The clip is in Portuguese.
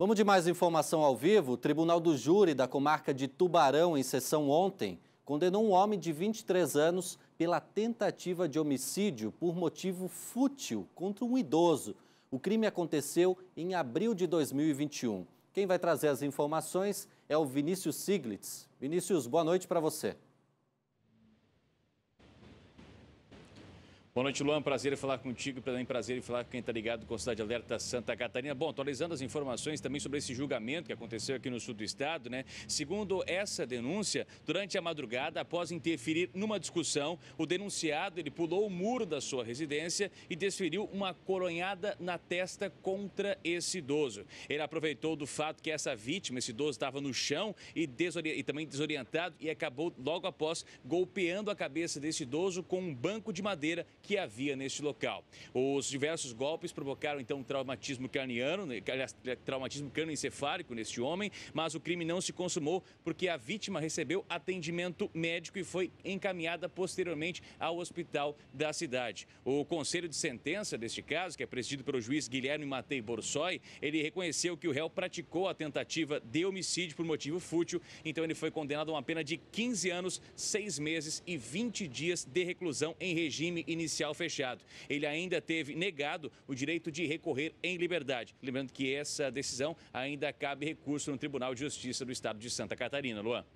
Vamos de mais informação ao vivo. O Tribunal do Júri da comarca de Tubarão, em sessão ontem, condenou um homem de 23 anos pela tentativa de homicídio por motivo fútil contra um idoso. O crime aconteceu em abril de 2021. Quem vai trazer as informações é o Vinícius Siglitz. Vinícius, boa noite para você. Boa noite, Luan. Prazer em falar contigo. Também prazer em falar com quem está ligado com a Cidade Alerta Santa Catarina. Bom, atualizando as informações também sobre esse julgamento que aconteceu aqui no sul do estado, né? Segundo essa denúncia, durante a madrugada, após interferir numa discussão, o denunciado ele pulou o muro da sua residência e desferiu uma coronhada na testa contra esse idoso. Ele aproveitou do fato que essa vítima, esse idoso, estava no chão e, desori... e também desorientado e acabou logo após golpeando a cabeça desse idoso com um banco de madeira que que havia neste local. Os diversos golpes provocaram então um traumatismo craniano, né, aliás, é, traumatismo crânioencefálico neste homem, mas o crime não se consumou porque a vítima recebeu atendimento médico e foi encaminhada posteriormente ao hospital da cidade. O conselho de sentença deste caso, que é presidido pelo juiz Guilherme Matei Borsoi, ele reconheceu que o réu praticou a tentativa de homicídio por motivo fútil, então ele foi condenado a uma pena de 15 anos, 6 meses e 20 dias de reclusão em regime inicial judicial fechado. Ele ainda teve negado o direito de recorrer em liberdade. Lembrando que essa decisão ainda cabe recurso no Tribunal de Justiça do Estado de Santa Catarina. Luan.